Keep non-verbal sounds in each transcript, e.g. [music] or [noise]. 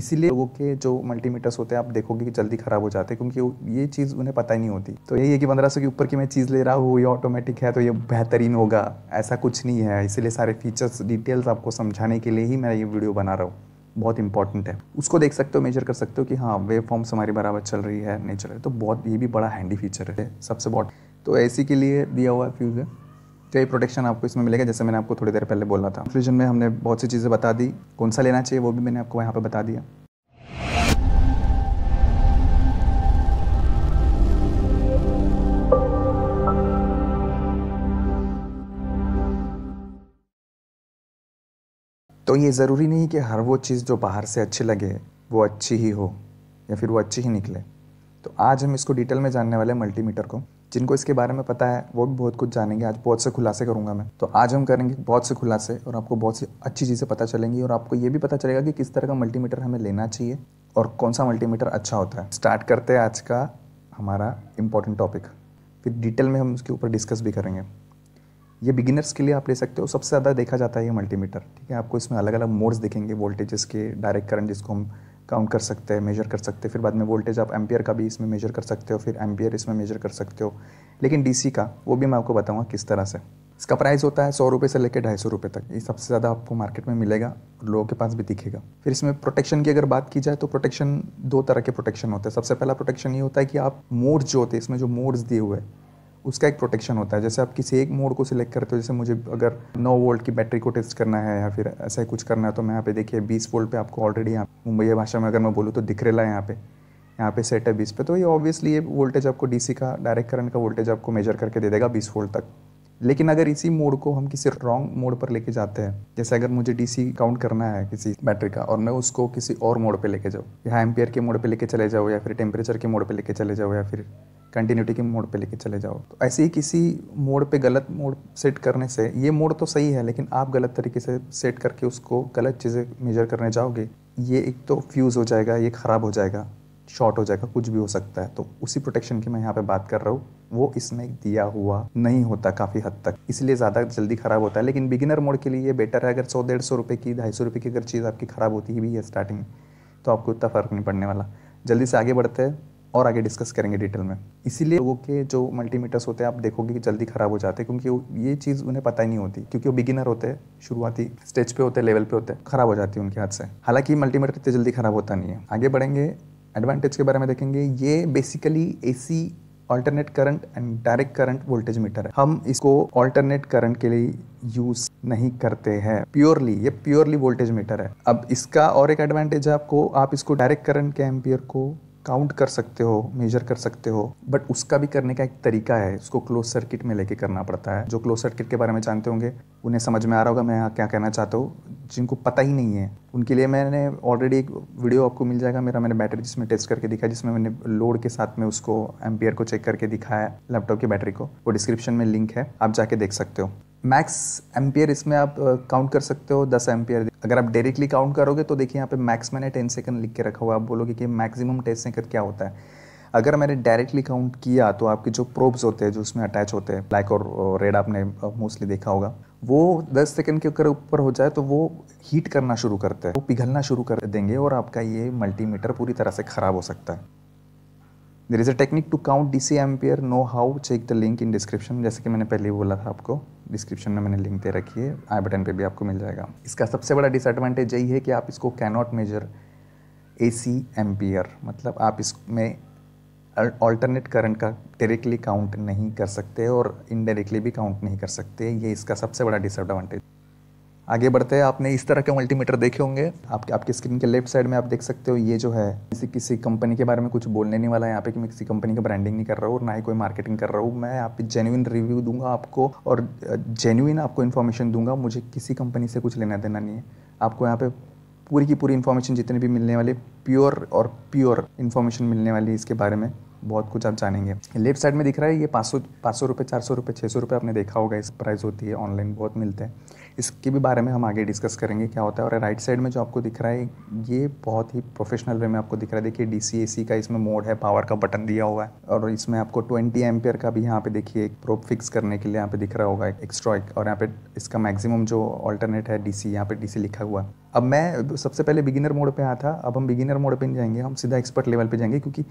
इसीलिए लोगों के जो मल्टीमीटर्स होते हैं आप देखोगे कि जल्दी ख़राब हो जाते हैं क्योंकि ये चीज़ उन्हें पता ही नहीं होती तो यही है कि पंद्रह सौ के ऊपर की मैं चीज़ ले रहा हूँ ये ऑटोमेटिक है तो ये बेहतरीन होगा ऐसा कुछ नहीं है इसीलिए सारे फीचर्स डिटेल्स आपको समझाने के लिए ही मैं ये वीडियो बना रहा हूँ बहुत इंपॉर्टेंट है उसको देख सकते हो मेजर कर सकते हो कि हाँ वेब फॉर्म्स हमारी बराबर चल रही है नहीं चल रही तो बहुत ये भी बड़ा हैंडी फीचर है सबसे बहुत तो ऐसी के लिए दिया हुआ फ्यूज़ है तो ये प्रोटेक्शन आपको इसमें मिलेगा जैसे मैंने आपको थोड़ी देर पहले बोला था फ्यूजन में हमने बहुत सी चीज़ें बता दी कौन सा लेना चाहिए वो भी मैंने आपको यहाँ पर बता दिया तो ये ज़रूरी नहीं कि हर वो चीज़ जो बाहर से अच्छी लगे वो अच्छी ही हो या फिर वो अच्छी ही निकले तो आज हम इसको डिटेल में जानने वाले मल्टीमीटर को जिनको इसके बारे में पता है वो भी बहुत कुछ जानेंगे आज बहुत से खुलासे करूँगा मैं तो आज हम करेंगे बहुत से खुलासे और आपको बहुत सी अच्छी चीज़ें पता चलेंगी और आपको ये भी पता चलेगा कि किस तरह का मल्टीमीटर हमें लेना चाहिए और कौन सा मल्टीमीटर अच्छा होता है स्टार्ट करते हैं आज का हमारा इम्पोर्टेंट टॉपिक फिर डिटेल में हम उसके ऊपर डिस्कस भी करेंगे ये बिगिनर्स के लिए आप ले सकते हो सबसे ज़्यादा देखा जाता है ये मल्टीमीटर ठीक है आपको इसमें अलग अलग मोड्स दिखेंगे वोल्टेजेस के डायरेक्ट करंट जिसको हम काउंट कर सकते हैं मेजर कर सकते हैं फिर बाद में वोल्टेज आप एम्पियर का भी इसमें मेजर कर सकते हो फिर एम्पियर इसमें मेजर कर सकते हो लेकिन डी का वो भी मैं आपको बताऊँगा किस तरह से इसका प्राइस होता है सौ रुपये से लेकर ढाई सौ रुपये तक ये सबसे ज़्यादा आपको मार्केट में मिलेगा और लोगों के पास भी दिखेगा फिर इसमें प्रोटेक्शन की अगर बात की जाए तो प्रोटेक्शन दो तरह के प्रोटेक्शन होते हैं सबसे पहला प्रोटेक्शन ये होता है कि आप मोड्स जो होते हैं इसमें जो मोड्स दिए हुए हैं उसका एक प्रोटेक्शन होता है जैसे आप किसी एक मोड को सिलेक्ट करते हो जैसे मुझे अगर 9 वोल्ट की बैटरी को टेस्ट करना है या फिर ऐसा कुछ करना है तो मैं यहाँ पे देखिए 20 वोल्ट पे आपको ऑलरेडी यहाँ मुंबई भाषा में अगर मैं बोलूँ तो दिख रहा है यहाँ पे यहाँ पे सेट है बीस पे तो ये ऑब्वियसली ये वोल्टेज आपको डीसी का डायरेक्ट करंट का वोल्टेज आपको मेजर करके दे देगा बीस वोल्ट तक लेकिन अगर इसी मोड को हम किसी रॉन्ग मोड पर लेके जाते हैं जैसे अगर मुझे डीसी काउंट करना है किसी बैटरी का और मैं उसको किसी और मोड पे लेके जाऊँ या एम्पियर के मोड पे लेके चले जाओ या फिर टेम्परेचर के मोड पे लेके चले जाओ या फिर कंटिन्यूटी के मोड पे लेके चले जाओ तो ऐसे ही किसी मोड पे गलत मोड सेट करने से ये मोड तो सही है लेकिन आप गलत तरीके से सेट करके उसको गलत चीज़ें मेजर करने जाओगे ये एक तो फ्यूज़ हो जाएगा ये ख़राब हो जाएगा शॉर्ट हो जाएगा कुछ भी हो सकता है तो उसी प्रोटेक्शन की मैं यहाँ पे बात कर रहा हूँ वो इसमें दिया हुआ नहीं होता काफ़ी हद तक इसलिए ज़्यादा जल्दी ख़राब होता है लेकिन बिगिनर मोड के लिए ये बेटर है अगर सौ डेढ़ सौ रुपये की ढाई सौ रुपये की अगर चीज़ आपकी ख़राब होती ही भी है स्टार्टिंग तो आपको उतना फ़र्क नहीं पड़ने वाला जल्दी से आगे बढ़ते हैं और आगे डिस्कस करेंगे डिटेल में इसीलिए लोगों के जो मल्टीमीटर्स होते हैं आप देखोगे कि जल्दी ख़राब हो जाते हैं क्योंकि ये चीज़ उन्हें पता ही नहीं होती क्योंकि वो बिगिनर होते हैं शुरुआती स्टेज पे होते हैं लेवल पे होते हैं ख़राब हो जाती है उनके हाथ से हालांकि मल्टीमीटर इतने जल्दी ख़राब होता नहीं है आगे बढ़ेंगे एडवांटेज के बारे में देखेंगे ये basically a alternate current and direct current voltage meter है हम इसको ऑल्टरनेट करंट के लिए यूज नहीं करते हैं प्योरली ये प्योरली वोल्टेज मीटर है अब इसका और एक एडवांटेज है आपको आप इसको डायरेक्ट करंट के एम्पियर को काउंट कर सकते हो मेजर कर सकते हो बट उसका भी करने का एक तरीका है उसको क्लोज सर्किट में लेके करना पड़ता है जो क्लोज सर्किट के बारे में जानते होंगे उन्हें समझ में आ रहा होगा मैं यहाँ क्या कहना चाहता हूँ जिनको पता ही नहीं है उनके लिए मैंने ऑलरेडी एक वीडियो आपको मिल जाएगा मेरा मैंने बैटरी जिसमें टेस्ट करके दिखाया जिसमें मैंने लोड के साथ में उसको एम्पियर को चेक करके दिखाया लैपटॉप की बैटरी को वो डिस्क्रिप्शन में लिंक है आप जाके देख सकते हो मैक्स एम्पियर इसमें आप काउंट कर सकते हो दस एम्पियर अगर आप डायरेक्टली काउंट करोगे तो देखिए यहाँ पे मैक्स मैंने टेन सेकंड लिख के रखा हुआ आप बोलोगे कि मैक्सिमम टेन सेकंड क्या होता है अगर मैंने डायरेक्टली काउंट किया तो आपके जो प्रोब्स होते हैं जो उसमें अटैच होते हैं ब्लैक और रेड आपने मोस्टली देखा होगा वो दस सेकंड के ऊपर हो जाए तो वो हीट करना शुरू करते हैं वो पिघलना शुरू कर देंगे और आपका ये मल्टीमीटर पूरी तरह से ख़राब हो सकता है there is a technique to count D C ampere know how check the link in description जैसे कि मैंने पहले ही बोला था आपको डिस्क्रिप्शन में मैंने लिंक दे रखी है आई बटन पे भी आपको मिल जाएगा इसका सबसे बड़ा डिसएडवांटेज यही है कि आप इसको cannot measure A C ampere मतलब आप इसमें ऑल्टरनेट करंट का डायरेक्टली काउंट नहीं कर सकते और इनडायरेक्टली भी काउंट नहीं कर सकते ये इसका सबसे बड़ा डिसएडवांटेज आगे बढ़ते हैं आपने इस तरह के मल्टीमीटर देखे होंगे आपके आपके स्क्रीन के लेफ्ट साइड में आप देख सकते हो ये जो है किसी किसी कंपनी के बारे में कुछ बोलने नहीं वाला है यहाँ पे कि मैं किसी कंपनी का ब्रांडिंग नहीं कर रहा हूँ और ना ही कोई मार्केटिंग कर रहा हूँ मैं यहाँ पे जेन्यून रिव्यू दूंगा आपको और जेन्यून आपको इन्फॉर्मेशन दूंगा मुझे किसी कंपनी से कुछ लेना देना नहीं है आपको यहाँ पे पूरी की पूरी इन्फॉर्मेशन जितने भी मिलने वाले प्योर और प्योर इन्फॉर्मेशन मिलने वाली इसके बारे में बहुत कुछ आप जानेंगे लेफ्ट साइड में दिख रहा है ये पाँच सौ पाँच सौ रुपये चार सौ रुपये छः सौ रुपये आपने देखा होगा इस प्राइस होती है ऑनलाइन बहुत मिलते हैं इसके भी बारे में हम आगे डिस्कस करेंगे क्या होता है और राइट साइड में जो आपको दिख रहा है ये बहुत ही प्रोफेशनल वे में आपको दिख रहा है देखिए डी सी का इसमें मोड है पावर का बटन दिया हुआ है और इसमें आपको ट्वेंटी एमपियर का भी यहाँ पे देखिए एक प्रोप फिक्स करने के लिए यहाँ पे दिख रहा होगा एक एक्स्ट्रा और यहाँ पे इसका मैक्सिमम जो ऑल्टरनेट है डी सी यहाँ पे डी लिखा हुआ है अब मैं सबसे पहले बिगिनर मोड पे आया था अब हम बिगिनर मोड पे नहीं जाएंगे हम सीधा एक्सपर्ट लेवल पे जाएंगे क्योंकि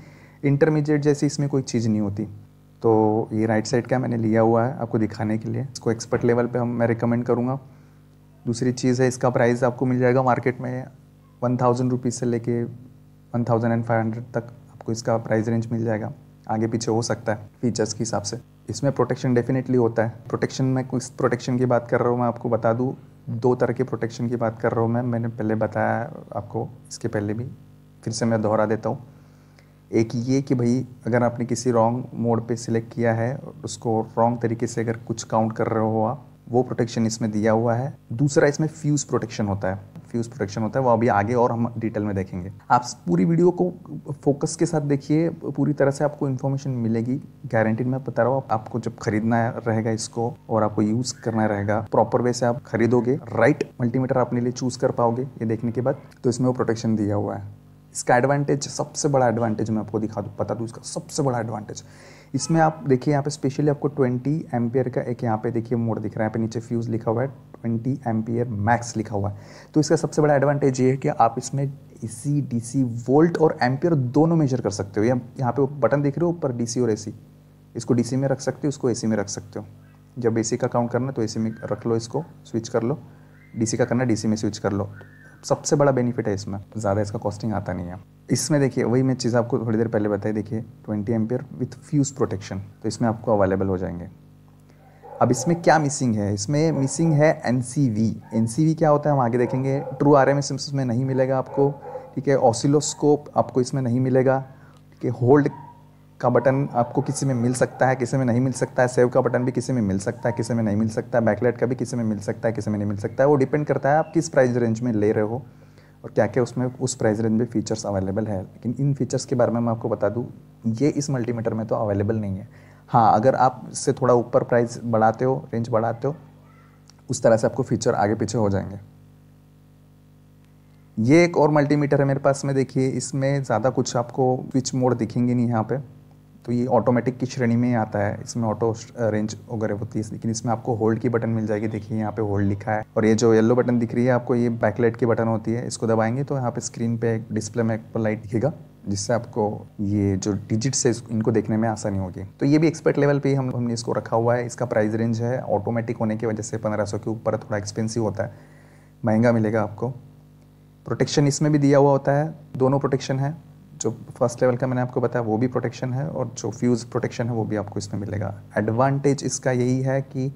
इंटरमीडिएट जैसी इसमें कोई चीज़ नहीं होती तो ये राइट साइड का मैंने लिया हुआ है आपको दिखाने के लिए इसको एक्सपर्ट लेवल पे हम मैं रिकमेंड करूँगा दूसरी चीज़ है इसका प्राइस आपको मिल जाएगा मार्केट में वन थाउजेंड रुपीज़ से लेके one thousand and five hundred तक आपको इसका प्राइस रेंज मिल जाएगा आगे पीछे हो सकता है फीचर्स के हिसाब से इसमें प्रोटेक्शन डेफिनेटली होता है प्रोटेक्शन में किस प्रोटेक्शन की बात कर रहा हूँ मैं आपको बता दूँ दो तरह के प्रोटेक्शन की बात कर रहा हूँ मैं मैंने पहले बताया आपको इसके पहले भी फिर से मैं दोहरा देता हूँ एक ये कि भाई अगर आपने किसी रॉन्ग मोड पे सिलेक्ट किया है उसको रॉन्ग तरीके से अगर कुछ काउंट कर रहे हो आप वो प्रोटेक्शन इसमें दिया हुआ है दूसरा इसमें फ्यूज़ प्रोटेक्शन होता है फ्यूज़ प्रोटेक्शन होता है वो अभी आगे और हम डिटेल में देखेंगे आप पूरी वीडियो को फोकस के साथ देखिए पूरी तरह से आपको इन्फॉर्मेशन मिलेगी गारंटीड मैं बता रहा हूँ आपको जब खरीदना रहेगा इसको और आपको यूज़ करना रहेगा प्रॉपर वे से आप खरीदोगे राइट मल्टीमीटर अपने लिए चूज़ कर पाओगे ये देखने के बाद तो इसमें वो प्रोटेक्शन दिया हुआ है इसका एडवांटेज सबसे बड़ा एडवांटेज मैं आपको दिखा दूँ बता दूँ इसका सबसे बड़ा एडवांटेज इसमें आप देखिए यहाँ पे स्पेशली आपको 20 एम्पियर का एक यहाँ पे देखिए मोड दिख रहा है यहाँ पे नीचे फ्यूज़ लिखा हुआ है 20 एम्पियर मैक्स लिखा हुआ है तो इसका सबसे बड़ा एडवांटेज ये है कि आप इसमें ए डीसी वोल्ट और एम्पियर दोनों मेजर कर सकते हो या यहाँ पे बटन दिख रहे हो ऊपर डी और ए इसको डी में रख सकते हो इसको ए में रख सकते हो जब ए का काउंट करना तो ए में रख लो इसको स्विच कर लो डीसी का करना डीसी में स्विच कर लो सबसे बड़ा बेनिफिट है इसमें ज़्यादा इसका कॉस्टिंग आता नहीं है इसमें देखिए वही मैं चीज़ आपको थोड़ी देर पहले बताई देखिए twenty ampere with fuse protection तो इसमें आपको अवेलेबल हो जाएंगे अब इसमें क्या मिसिंग है इसमें मिसिंग है N C V N C V क्या होता है हम आगे देखेंगे ट्रू आर एम एस में नहीं मिलेगा आपको ठीक है ऑसिलोस्कोप आपको इसमें नहीं मिलेगा ठीक है होल्ड का बटन आपको किसी में मिल सकता है किसी में नहीं मिल सकता है सेव का बटन भी किसी में मिल सकता है किसी में नहीं मिल सकता है बैकलाइट का भी किसी में मिल सकता है किसी में नहीं मिल सकता है वो डिपेंड करता है आप किस प्राइस रेंज में ले रहे हो और क्या क्या उसमें उस प्राइस रेंज में फ़ीचर्स अवेलेबल है लेकिन इन फीचर्स के बारे में मैं आपको बता दूँ ये इस मल्टीमीटर में तो अवेलेबल नहीं है हाँ अगर आप इससे थोड़ा ऊपर प्राइस बढ़ाते हो रेंज बढ़ाते हो उस तरह से आपको फीचर आगे पीछे हो जाएंगे ये एक और मल्टीमीटर है मेरे पास में देखिए इसमें ज़्यादा कुछ आपको स्विच मोड दिखेंगे नहीं यहाँ पे तो ये ऑटोमेटिक की श्रेणी में आता है इसमें ऑटो रेंज वगैरह होती है लेकिन इसमें आपको होल्ड की बटन मिल जाएगी देखिए यहाँ पे होल्ड लिखा है और ये जो येलो बटन दिख रही है आपको ये बैकलाइट की बटन होती है इसको दबाएंगे तो यहाँ पे स्क्रीन पे एक डिस्प्ले में एक लाइट दिखेगा जिससे आपको ये जो डिजिट्स है इनको देखने में आसानी होगी तो ये भी एक्सपर्ट लेवल पे हम हमने इसको रखा हुआ है इसका प्राइस रेंज है ऑटोमेटिक होने की वजह से पंद्रह के ऊपर थोड़ा एक्सपेंसिव होता है महंगा मिलेगा आपको प्रोटेक्शन इसमें भी दिया हुआ होता है दोनों प्रोटेक्शन है जो फर्स्ट लेवल का मैंने आपको बताया वो भी प्रोटेक्शन है और जो फ्यूज़ प्रोटेक्शन है वो भी आपको इसमें मिलेगा एडवांटेज इसका यही है कि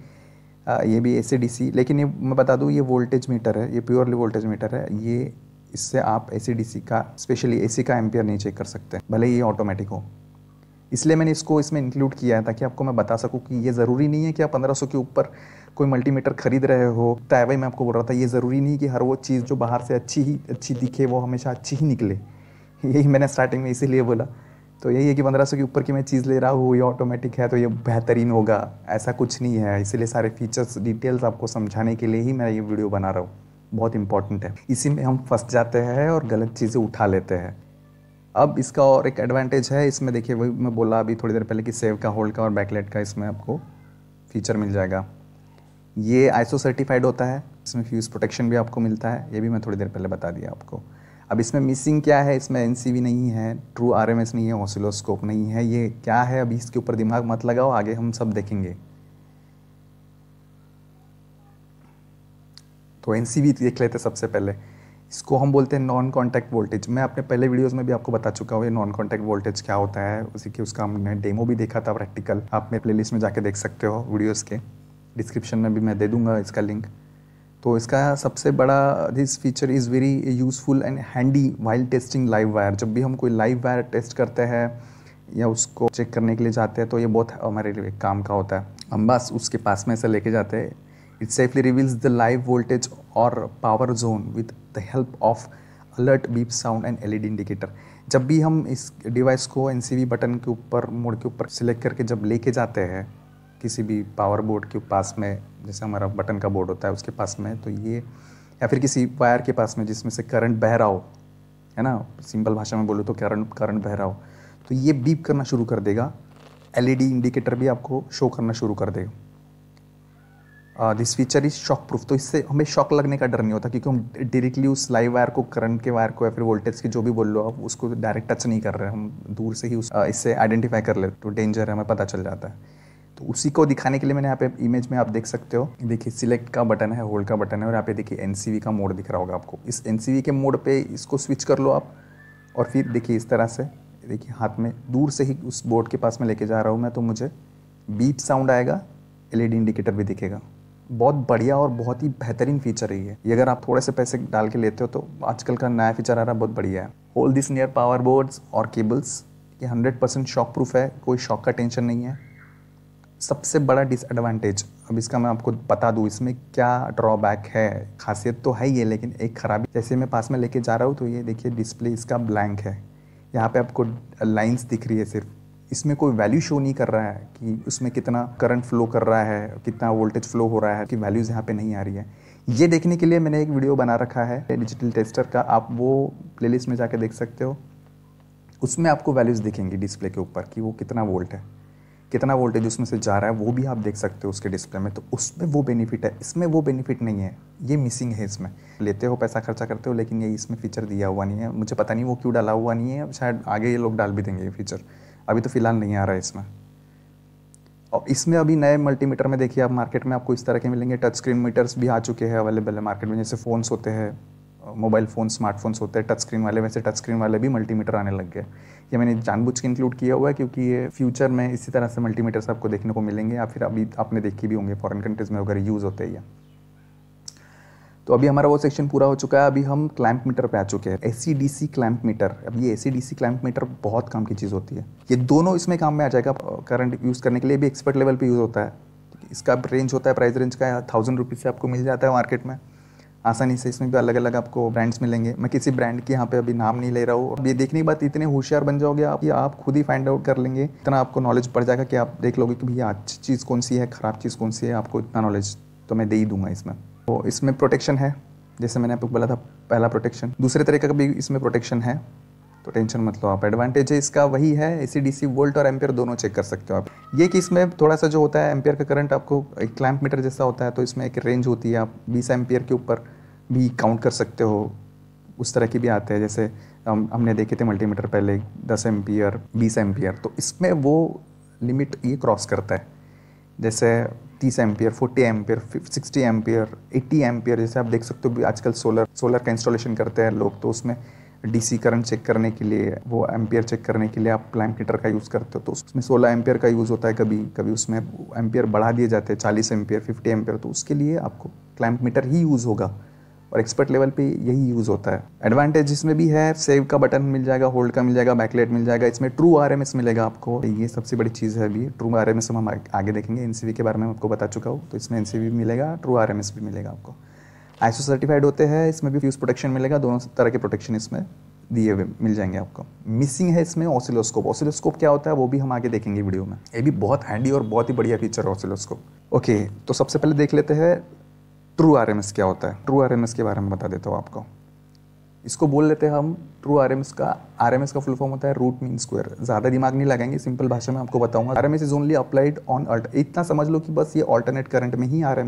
आ, ये भी ए लेकिन ये मैं बता दूँ ये वोल्टेज मीटर है ये प्योरली वोल्टेज मीटर है ये इससे आप ए का स्पेशली ए का एम्पियर नहीं चेक कर सकते भले ये ऑटोमेटिक हो इसलिए मैंने इसको इसमें इंक्लूड किया है ताकि आपको मैं बता सकूं कि ये ज़रूरी नहीं है कि आप पंद्रह के ऊपर कोई मल्टीमीटर खरीद रहे हो तैवई तो मैं आपको बोल रहा था ये ज़रूरी नहीं कि हर वो चीज़ जो बाहर से अच्छी ही अच्छी दिखे वो हमेशा अच्छी ही निकले [laughs] यही मैंने स्टार्टिंग में इसीलिए बोला तो यही है कि पंद्रह सौ के ऊपर की मैं चीज़ ले रहा हूँ ये ऑटोमेटिक है तो ये बेहतरीन होगा ऐसा कुछ नहीं है इसीलिए सारे फीचर्स डिटेल्स आपको समझाने के लिए ही मैं ये वीडियो बना रहा हूँ बहुत इंपॉर्टेंट है इसी में हम फंस जाते हैं और गलत चीज़ें उठा लेते हैं अब इसका और एक एडवांटेज है इसमें देखिए वही मैं बोला अभी थोड़ी देर पहले कि सेव का होल्ड का और बैकलेट का इसमें आपको फीचर मिल जाएगा ये आईसो सर्टिफाइड होता है इसमें फ्यूज़ प्रोटेक्शन भी आपको मिलता है ये भी मैं थोड़ी देर पहले बता दिया आपको अब इसमें मिसिंग क्या है इसमें एन नहीं है ट्रू आर नहीं है ऑसिलोस्कोप नहीं है ये क्या है अभी इसके ऊपर दिमाग मत लगाओ आगे हम सब देखेंगे तो एन देख लेते सबसे पहले इसको हम बोलते हैं नॉन कॉन्टैक्ट वोल्टेज मैं अपने पहले वीडियोस में भी आपको बता चुका हूँ ये नॉन कॉन्टैक्ट वोल्टेज क्या होता है उसी की उसका हमने डेमो भी देखा था प्रैक्टिकल आप मेरे प्लेलिस्ट में जाके देख सकते हो वीडियोस के डिस्क्रिप्शन में भी मैं दे दूंगा इसका लिंक तो इसका सबसे बड़ा this feature is very useful and handy while testing live wire जब भी हम कोई लाइव वायर टेस्ट करते हैं या उसको चेक करने के लिए जाते हैं तो ये बहुत हमारे लिए काम का होता है हम बस उसके पास में से लेके जाते हैं it safely reveals the live voltage और power zone with the help of alert beep sound and LED indicator जब भी हम इस डिवाइस को एन बटन के ऊपर मोड़ के ऊपर सिलेक्ट करके जब लेके जाते हैं किसी भी पावर बोर्ड के पास में जैसे हमारा बटन का बोर्ड होता है उसके पास में तो ये या फिर किसी वायर के पास में जिसमें से करंट बह रहा हो है ना सिंपल भाषा में बोलो तो करंट करंट बह रहा हो तो ये बीप करना शुरू कर देगा एल इंडिकेटर भी आपको शो करना शुरू कर देगा this feature is shock proof तो इससे हमें शॉक लगने का डर नहीं होता क्योंकि हम डायरेक्टली उस लाइव वायर को करंट के वायर को या फिर वोल्टेज के जो भी बोल लो आप उसको डायरेक्ट टच नहीं कर रहे हम दूर से ही उस uh, इससे आइडेंटिफाई कर ले तो डेंजर है हमें पता चल जाता है तो उसी को दिखाने के लिए मैंने यहाँ पे इमेज में आप देख सकते हो देखिए सिलेक्ट का बटन है होल्ड का बटन है और यहाँ पे देखिए एन का मोड दिख रहा होगा आपको इस एन के मोड पे इसको स्विच कर लो आप और फिर देखिए इस तरह से देखिए हाथ में दूर से ही उस बोर्ड के पास में लेके जा रहा हूँ मैं तो मुझे बीप साउंड आएगा एल इंडिकेटर e भी दिखेगा बहुत बढ़िया और बहुत ही बेहतरीन फीचर है ये अगर आप थोड़े से पैसे डाल के लेते हो तो आजकल का नया फीचर आ रहा है बहुत बढ़िया है hold this near power boards और केबल्स ये 100% शॉक प्रूफ है कोई शॉक का टेंशन नहीं है सबसे बड़ा डिसएडवांटेज अब इसका मैं आपको बता दूँ इसमें क्या ड्रॉबैक है खासियत तो है ये लेकिन एक ख़राबी जैसे मैं पास में लेके जा रहा हूँ तो ये देखिए डिस्प्ले इसका ब्लैंक है यहाँ पे आपको लाइंस दिख रही है सिर्फ इसमें कोई वैल्यू शो नहीं कर रहा है कि उसमें कितना करंट फ्लो कर रहा है कितना वोल्टेज फ्लो हो रहा है कि वैल्यूज़ यहाँ पे नहीं आ रही है ये देखने के लिए मैंने एक वीडियो बना रखा है डिजिटल टेस्टर का आप वो प्लेलिस्ट में जाके देख सकते हो उसमें आपको वैल्यूज़ दिखेंगी डिस्प्ले के ऊपर कि वो कितना वोल्ट है कितना वोल्टेज उसमें से जा रहा है वो भी आप देख सकते हो उसके डिस्प्ले में तो उसमें वो बेनिफिट है इसमें वो बेनिफिट नहीं है ये मिसिंग है इसमें लेते हो पैसा खर्चा करते हो लेकिन ये इसमें फ़ीचर दिया हुआ नहीं है मुझे पता नहीं वो क्यों डाला हुआ नहीं है शायद आगे ये लोग डाल भी देंगे ये फीचर अभी तो फ़िलहाल नहीं आ रहा है इसमें और इसमें अभी नए मल्टीमीटर में देखिए आप मार्केट में आपको इस तरह के मिलेंगे टच स्क्रीन मीटर्स भी आ चुके हैं अवेलेबल है मार्केट में जैसे फ़ोन्स होते हैं मोबाइल फ़ोन स्मार्टफोन्स होते हैं टच स्क्रीन वाले वैसे टच स्क्रीन वाले भी मल्टीमीटर आने लग गए ये मैंने जानबूझ के इंक्लूड किया हुआ है क्योंकि ये फ्यूचर में इसी तरह से मल्टीमीटर्स आपको देखने को मिलेंगे या फिर अभी आपने देखी भी होंगे फॉरेन कंट्रीज़ में वगैरह यूज़ होते हैं तो अभी हमारा वो सेक्शन पूरा हो चुका है अभी हम क्लैंप मीटर पे आ चुके हैं A C D C clamp meter अब ये A C D C clamp meter बहुत काम की चीज़ होती है ये दोनों इसमें काम में आ जाएगा करंट यूज़ करने के लिए भी एक्सपर्ट लेवल पे यूज़ होता है इसका रेंज होता है प्राइस रेंज का थाउजेंड रुपीज़ से आपको मिल जाता है मार्केट में आसानी से इसमें भी अलग अलग आपको ब्रांड्स मिलेंगे मैं किसी ब्रांड के यहाँ पे अभी नाम नहीं ले रहा हूँ अब ये देखने के बाद इतने होशियार बन जाओगे आप कि आप खुद ही फाइंड आउट कर लेंगे इतना आपको नॉलेज पड़ जाएगा कि आप देख लोगे कि भैया अच्छी चीज़ कौन सी है ख़राब चीज़ कौन सी है आपको इतना नॉलेज तो मैं दे ही दूंगा इसमें तो इसमें प्रोटेक्शन है जैसे मैंने आपको बोला था पहला प्रोटेक्शन दूसरे तरीके का भी इसमें प्रोटेक्शन है तो टेंशन मत लो आप एडवांटेज है इसका वही है ए डी वोल्ट और एम्पियर दोनों चेक कर सकते हो आप ये कि इसमें थोड़ा सा जो होता है एम्पियर का करंट आपको एक क्लैम्प मीटर जैसा होता है तो इसमें एक रेंज होती है आप बीस एम्पियर के ऊपर भी काउंट कर सकते हो उस तरह के भी आते हैं जैसे हम हमने देखे थे मल्टीमीटर पहले दस एम्पियर बीस एम्पियर तो इसमें वो लिमिट ये क्रॉस करता है जैसे तीस ampere forty ampere sixty ampere eighty ampere जैसे आप देख सकते हो आजकल सोलर सोलर का इंस्टॉलेशन करते हैं लोग तो उसमें डीसी करंट चेक करने के लिए वो एम्पियर चेक करने के लिए आप क्लाइम हीटर का यूज़ करते हो तो उसमें सोलह एम्पियर का यूज़ होता है कभी कभी उसमें एम्पियर बढ़ा दिए जाते हैं चालीस एम्पियर फिफ्टी एम्पियर तो उसके लिए आपको क्लाइम मीटर ही यूज़ होगा और एक्सपर्ट लेवल पे यही यूज़ होता है एडवांटेज इसमें भी है सेव का बटन मिल जाएगा होल्ड का मिल जाएगा बैकलेट मिल जाएगा इसमें ट्रू आर मिलेगा आपको ये सबसे बड़ी चीज़ है अभी ट्रू आर हम, हम आगे देखेंगे एनसीबी के बारे में आपको बता चुका हूँ तो इसमें एनसीबी भी मिलेगा ट्रू आर भी मिलेगा आपको आईसो सर्टिफाइड होते हैं इसमें भी फ्यूज प्रोटेक्शन मिलेगा दोनों तरह के प्रोटेक्शन इसमें दिए हुए मिल जाएंगे आपको मिसिंग है इसमें ऑसिलोस्कोप ऑसिलोस्कोप क्या होता है वो भी हम आगे देखेंगे वीडियो में ये भी बहुत हैंडी और बहुत ही बढ़िया फीचर है ऑसिलोस्कोप ओके तो सबसे पहले देख लेते हैं ट्रू आर क्या होता है ट्रू आर के बारे में बता देता हूँ आपको इसको बोल लेते हैं हम ट्रू आर का आर का फुल फॉर्म होता है रूट मीन स्क्वायर ज़्यादा दिमाग नहीं लगाएंगे सिंपल भाषा में आपको बताऊंगा R M S is only applied on alt इतना समझ लो कि बस ये ऑल्टरनेट करंट में ही आर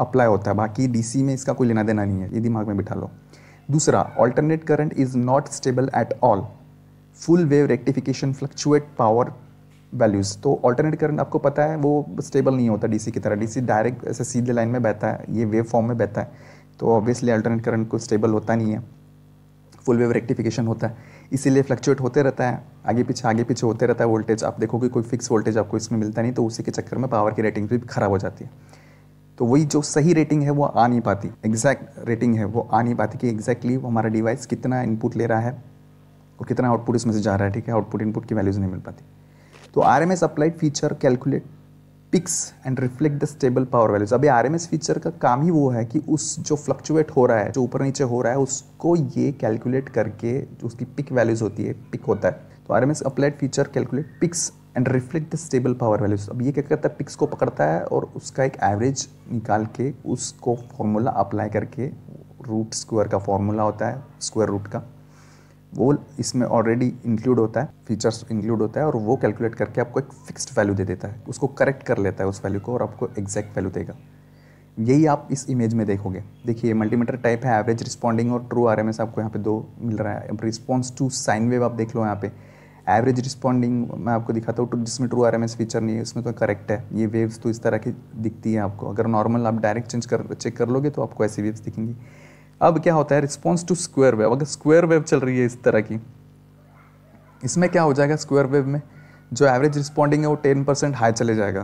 अप्लाई होता है बाकी डीसी में इसका कोई लेना देना नहीं है ये दिमाग में बिठा लो दूसरा alternate current is not stable at all full wave rectification fluctuate power values तो ऑल्टरनेट करंट आपको पता है वो स्टेबल नहीं होता डीसी की तरह डीसी डायरेक्ट ऐसे सीधे लाइन में बहता है ये वेव फॉर्म में बहता है तो ऑब्वियसली अल्टरनेट करंट को स्टेबल होता नहीं है फुल वेव रेक्टिफिकेशन होता है इसीलिए फ्लक्चुएट होते रहता है आगे पीछे आगे पीछे होते रहता है वोल्टेज आप देखोगे कोई फिक्स वोल्टेज आपको इसमें मिलता नहीं तो उसी के चक्कर में पावर की रेटिंग भी खराब हो जाती है तो वही जो सही रेटिंग है वो आ नहीं पाती एग्जैक्ट रेटिंग है वो आ नहीं पाती कि एग्जैक्टली हमारा डिवाइस कितना इनपुट ले रहा है और कितना आउटपुट इसमें से जा रहा है ठीक है आउटपुट इनपुट की वैल्यूज़ नहीं मिल पाती तो R M S applied feature calculate peaks and reflect the stable power values अभी आर एम एस फीचर का काम ही वो है कि उस जो फ्लक्चुएट हो रहा है जो ऊपर नीचे हो रहा है उसको ये कैलकुलेट करके जो उसकी पिक वैल्यूज होती है पिक होता है तो R M S applied feature calculate peaks and reflect the stable power values अब ये क्या करता है पिक्स को पकड़ता है और उसका एक एवरेज निकाल के उसको फॉर्मूला अप्लाई करके रूट स्क्वायर का फॉर्मूला होता है स्क्वायर रूट का वो इसमें ऑलरेडी इंक्लूड होता है फीचर्स इंक्लूड होता है और वो कैलकुलेट करके आपको एक फिक्स्ड वैल्यू दे देता है उसको करेक्ट कर लेता है उस वैल्यू को और आपको एग्जैक्ट वैल्यू देगा यही आप इस इमेज में देखोगे देखिए मल्टीमीटर टाइप है एवरेज रिस्पॉन्डिंग और ट्रू आर आपको यहाँ पे दो मिल रहा है रिस्पॉन्स टू साइन वेव आप देख लो यहाँ पे एवरेज रिस्पॉन्डिंग मैं आपको दिखाता हूँ तो जिसमें ट्रू आर फीचर नहीं है उसमें तो करेक्ट है ये वेव्स तो इस तरह की दिखती है आपको अगर नॉर्मल आप डायरेक्ट चेंज कर चेक कर लोगे तो आपको ऐसी वेव्स दिखेंगी अब क्या होता है रिस्पॉन्स टू स्क्वेयर वेव अगर स्क्वेयर वेव चल रही है इस तरह की इसमें क्या हो जाएगा स्क्वेयर वेव में जो एवरेज रिस्पॉन्डिंग है वो टेन परसेंट हाई चले जाएगा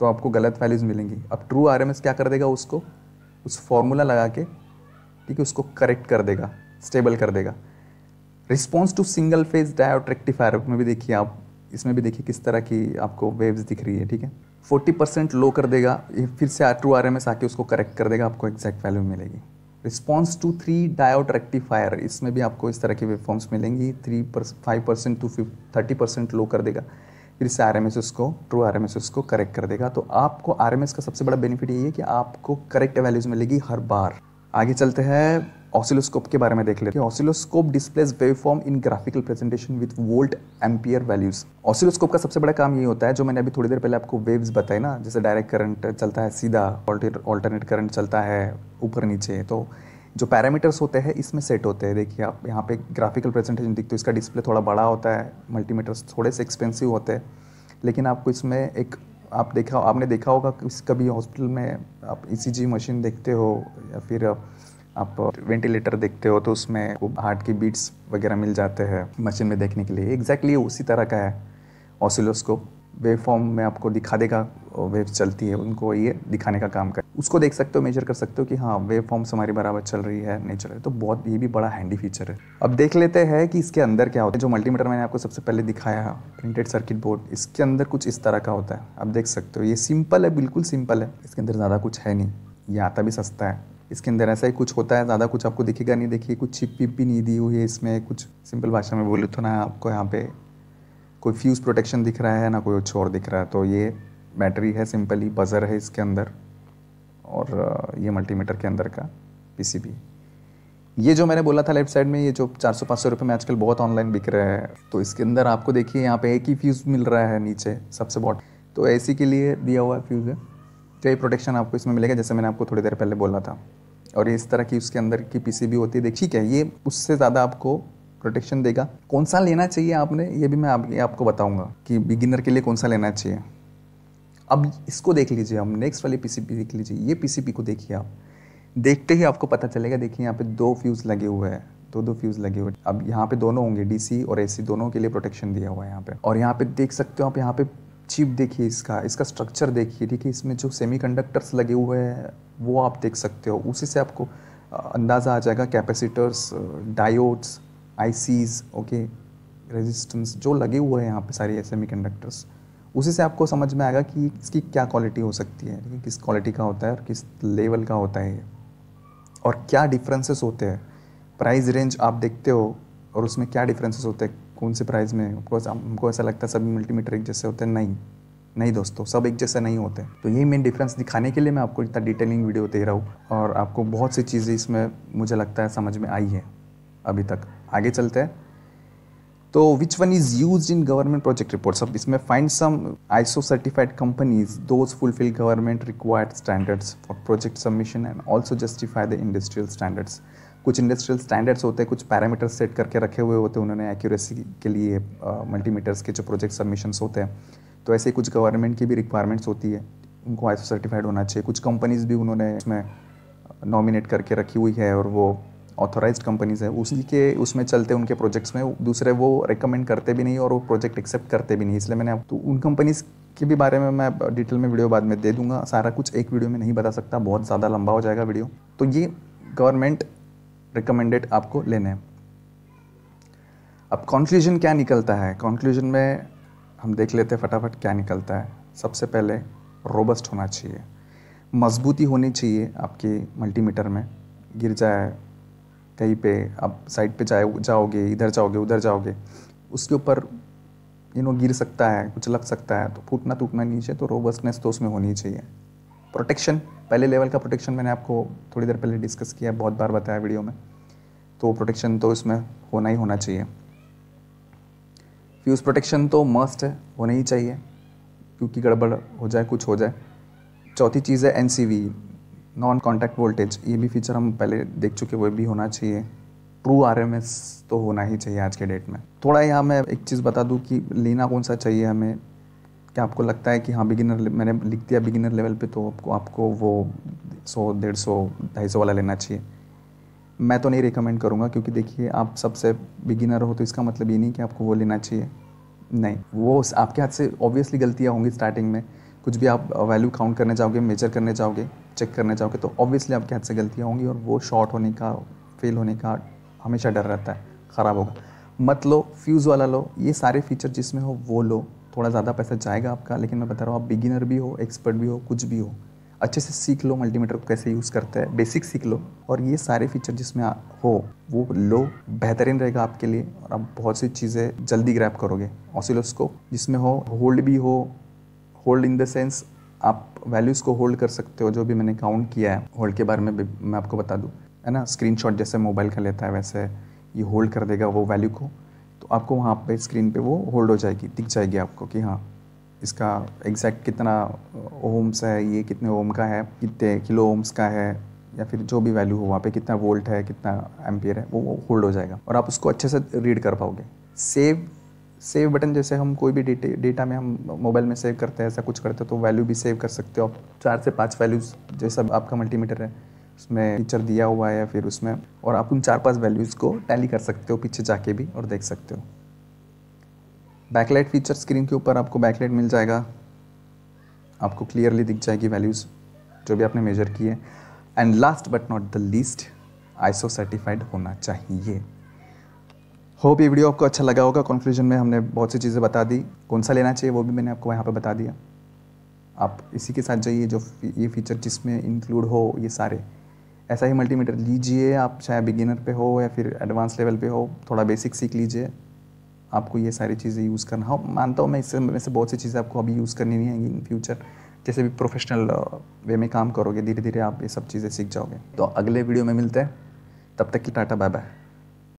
तो आपको गलत वैल्यूज़ मिलेंगी अब ट्रू आर क्या कर देगा उसको उस फॉर्मूला लगा के ठीक है उसको करेक्ट कर देगा स्टेबल कर देगा response to single phase diode rectifier में भी देखिए आप इसमें भी देखिए किस तरह की आपको वेव्स दिख रही है ठीक है 40 परसेंट लो कर देगा ये फिर से ट्रू आर एम एस आके उसको करेक्ट कर देगा आपको एग्जैक्ट वैल्यू मिलेगी response to three diode rectifier इसमें भी आपको इस तरह की वेबफॉर्म्स मिलेंगी three five percent to thirty percent low कर देगा फिर से आर एम एस उसको ट्रू आर एम एस उसको करेक्ट कर देगा तो आपको आर एम एस का सबसे बड़ा बेनिफिट यही है कि आपको करेक्ट वैल्यूज़ मिलेगी हर बार आगे चलते हैं ऑसिलोस्कोप के बारे में देख लेते हैं oscilloscope displays waveform in graphical presentation with volt ampere values oscilloscope का सबसे बड़ा काम ये होता है जो मैंने अभी थोड़ी देर पहले आपको वेव्स बताए ना जैसे डायरेक्ट करंट चलता है सीधा ऑल्टरनेट करंट चलता है ऊपर नीचे तो जो पैरामीटर्स होते हैं इसमें सेट होते हैं देखिए आप यहाँ पे ग्राफिकल प्रेजेंटेशन दिखते हो इसका डिस्प्ले थोड़ा बड़ा होता है मल्टीमीटर्स थोड़े से एक्सपेंसिव होते हैं लेकिन आपको इसमें एक आप देखा आपने देखा होगा कभी हॉस्पिटल में आप ई e मशीन देखते हो या फिर आप वेंटिलेटर देखते हो तो उसमें हार्ट की बीट्स वगैरह मिल जाते हैं मशीन में देखने के लिए एग्जैक्टली exactly उसी तरह का है ऑसिलोस्कोप वेव फॉर्म में आपको दिखा देगा वेव चलती है उनको ये दिखाने का काम कर उसको देख सकते हो मेजर कर सकते हो कि हाँ वेव फॉर्म्स हमारी बराबर चल रही है नहीं चल रही तो बहुत ये भी बड़ा हैंडी फीचर है अब देख लेते हैं कि इसके अंदर क्या होता है जो मल्टीमीटर मैंने आपको सबसे पहले दिखाया है प्रिंटेड सर्किट बोर्ड इसके अंदर कुछ इस तरह का होता है आप देख सकते हो ये सिंपल है बिल्कुल सिंपल है इसके अंदर ज़्यादा कुछ है नहीं ये आता भी सस्ता है इसके अंदर ऐसा ही कुछ होता है ज़्यादा कुछ आपको दिखेगा नहीं देखिए कुछ छिप पिप भी नहीं दी हुई है इसमें कुछ सिंपल भाषा में बोले तो ना आपको यहाँ पे कोई फ्यूज़ प्रोटेक्शन दिख रहा है ना कोई कुछ और दिख रहा है तो ये बैटरी है सिंपली बज़र है इसके अंदर और ये मल्टीमीटर के अंदर का पी ये जो मैंने बोला था लेफ्ट साइड में ये जो 400-500 सौ रुपये में आजकल बहुत ऑनलाइन बिक रहे हैं तो इसके अंदर आपको देखिए यहाँ पे एक ही फ्यूज़ मिल रहा है नीचे सबसे बॉट तो ए के लिए दिया हुआ फ्यूज़ है तो ये प्रोटेक्शन आपको इसमें मिलेगा जैसे मैंने आपको थोड़ी देर पहले बोला था और इस तरह की उसके अंदर की पीसीबी होती है देखिए क्या ये उससे ज़्यादा आपको प्रोटेक्शन देगा कौन सा लेना चाहिए आपने ये भी मैं आप, आपको बताऊंगा कि बिगिनर के लिए कौन सा लेना चाहिए अब इसको देख लीजिए हम नेक्स्ट वाली पीसीपी देख लीजिए ये पीसीपी को देखिए आप देखते ही आपको पता चलेगा देखिए यहाँ पे दो फ्यूज़ लगे हुए हैं दो दो फ्यूज़ लगे हुए अब यहाँ पे दोनों होंगे डीसी और एसी दोनों के लिए प्रोटेक्शन दिया हुआ है यहाँ पे और यहाँ पे देख सकते हो आप यहाँ पे चिप देखिए इसका इसका स्ट्रक्चर देखिए ठीक है इसमें जो कंडक्टर्स लगे हुए हैं वो आप देख सकते हो उसी से आपको अंदाज़ा आ जाएगा capacitors diodes ICs okay resistance जो लगे हुए हैं यहाँ पे सारे सेमी कंडक्टर्स उसी से आपको समझ में आएगा कि इसकी क्या क्वालिटी हो सकती है ठीक है किस क्वालिटी का होता है और किस लेवल का होता है ये और क्या डिफरेंसेस होते हैं प्राइस रेंज आप देखते हो और उसमें क्या डिफरेंसेस होते हैं कौन से प्राइस में ऑफकोर्स हमको ऐसा लगता है सभी मल्टीमीटर एक जैसे होते हैं नहीं नहीं दोस्तों सब एक जैसे नहीं होते तो यही मेन डिफरेंस दिखाने के लिए मैं आपको इतना डिटेलिंग वीडियो दे रहा हूँ और आपको बहुत सी चीज़ें इसमें मुझे लगता है समझ में आई है अभी तक आगे चलते हैं तो which one is use in government project reports अब इसमें find some ISO certified companies those fulfil government required standards for project submission and also justify the industrial standards कुछ इंडस्ट्रियल स्टैंडर्ड्स होते हैं कुछ पैरामीटर्स सेट करके रखे हुए होते हैं उन्होंने एक्यूरेसी के लिए मल्टीमीटर्स के जो प्रोजेक्ट सबमिशंस होते हैं तो ऐसे कुछ गवर्नमेंट की भी रिक्वायरमेंट्स होती है उनको आईसो सर्टिफाइड होना चाहिए कुछ कंपनीज भी उन्होंने इसमें नॉमिनेट करके रखी हुई है और वो ऑथोराइज कंपनीज है उसी के उसमें चलते उनके प्रोजेक्ट्स में दूसरे वो रिकमेंड करते भी नहीं और वो प्रोजेक्ट एक्सेप्ट करते भी नहीं इसलिए मैंने तो उन कंपनीज के भी बारे में मैं डिटेल में वीडियो बाद में दे दूंगा सारा कुछ एक वीडियो में नहीं बता सकता बहुत ज़्यादा लंबा हो जाएगा वीडियो तो ये गवर्नमेंट रिकमेंडेड आपको लेने अब कॉन्क्लूजन क्या निकलता है कॉन्क्लूजन में हम देख लेते हैं फटाफट क्या निकलता है सबसे पहले रोबस्ट होना चाहिए मजबूती होनी चाहिए आपकी मल्टीमीटर में गिर जाए कहीं पे आप साइड पे जाए जाओगे इधर जाओगे उधर जाओगे उसके ऊपर यू नो गिर सकता है कुछ लग सकता है तो फूटना टूटना नीचे तो रोबस्टनेस तो उसमें होनी चाहिए प्रोटेक्शन पहले लेवल का प्रोटेक्शन मैंने आपको थोड़ी देर पहले डिस्कस किया बहुत बार बताया वीडियो में तो प्रोटेक्शन तो इसमें होना ही होना चाहिए फ्यूज़ प्रोटेक्शन तो मस्ट है होना ही चाहिए क्योंकि गड़बड़ हो जाए कुछ हो जाए चौथी चीज़ है एन नॉन कॉन्टैक्ट वोल्टेज ये भी फीचर हम पहले देख चुके वो भी होना चाहिए ट्रू आर तो होना ही चाहिए आज के डेट में थोड़ा यहाँ मैं एक चीज़ बता दूँ कि लेना कौन सा चाहिए हमें क्या आपको लगता है कि हाँ बिगिनर मैंने लिख दिया बिगिनर लेवल पे तो आपको आपको वो सौ डेढ़ सौ ढाई सौ वाला लेना चाहिए मैं तो नहीं रिकमेंड करूँगा क्योंकि देखिए आप सबसे बिगिनर हो तो इसका मतलब ये नहीं कि आपको वो लेना चाहिए नहीं वो आपके हाथ से ऑब्वियसली गलतियाँ होंगी स्टार्टिंग में कुछ भी आप वैल्यू काउंट करने जाओगे मेजर करने जाओगे चेक करने जाओगे तो ऑब्वियसली आपके हाथ से गलतियाँ होंगी और वो शॉर्ट होने का फेल होने का हमेशा डर रहता है ख़राब होगा मत लो फ्यूज़ वाला लो ये सारे फीचर जिसमें हो वो लो थोड़ा ज़्यादा पैसा जाएगा आपका लेकिन मैं बता रहा हूँ आप बिगिनर भी हो एक्सपर्ट भी हो कुछ भी हो अच्छे से सीख लो मल्टीमीटर को कैसे यूज़ करते हैं बेसिक सीख लो और ये सारे फीचर जिसमें हो वो लो बेहतरीन रहेगा आपके लिए और आप बहुत सी चीज़ें जल्दी ग्रैप करोगे ऑसिलोस्कोप जिसमें हो होल्ड भी हो होल्ड इन द सेंस आप वैल्यूज़ को होल्ड कर सकते हो जो भी मैंने काउंट किया है होल्ड के बारे में मैं आपको बता दूँ है ना स्क्रीनशॉट जैसे मोबाइल का लेता है वैसे ये होल्ड कर देगा वो वैल्यू को आपको वहाँ पे स्क्रीन पे वो होल्ड हो जाएगी दिख जाएगी आपको कि हाँ इसका एग्जैक्ट कितना ओम्स है ये कितने ओम का है कितने किलो ओम्स का है या फिर जो भी वैल्यू हो वहाँ पे कितना वोल्ट है कितना एम्पियर है वो होल्ड हो जाएगा और आप उसको अच्छे से रीड कर पाओगे सेव सेव बटन जैसे हम कोई भी डेटा डेटा में हम मोबाइल में सेव करते हैं ऐसा कुछ करते हैं तो वैल्यू भी सेव कर सकते हो आप चार से पाँच वैल्यूज जैसा आपका मल्टीमीटर है उसमें फीचर दिया हुआ है या फिर उसमें और आप उन चार पांच वैल्यूज़ को टैली कर सकते हो पीछे जाके भी और देख सकते हो बैकलाइट फीचर स्क्रीन के ऊपर आपको बैकलाइट मिल जाएगा आपको क्लियरली दिख जाएगी वैल्यूज़ जो भी आपने मेजर की है and last but not the least ISO certified होना चाहिए होप ये वीडियो आपको अच्छा लगा होगा कॉन्क्लूजन में हमने बहुत सी चीज़ें बता दी कौन सा लेना चाहिए वो भी मैंने आपको यहाँ पर बता दिया आप इसी के साथ जाइए जो ये फीचर जिसमें इंक्लूड हो ये सारे ऐसा ही मल्टीमीटर लीजिए आप चाहे बिगिनर पे हो या फिर एडवांस लेवल पे हो थोड़ा बेसिक सीख लीजिए आपको ये सारी चीज़ें यूज़ करना हो मानता हूँ मैं इससे में से बहुत सी चीज़ें आपको अभी यूज़ करनी नहीं आएंगी इन फ्यूचर जैसे भी प्रोफेशनल वे uh, में काम करोगे धीरे धीरे आप ये सब चीज़ें सीख जाओगे तो अगले वीडियो में मिलते हैं तब तक की टाटा बाय बाय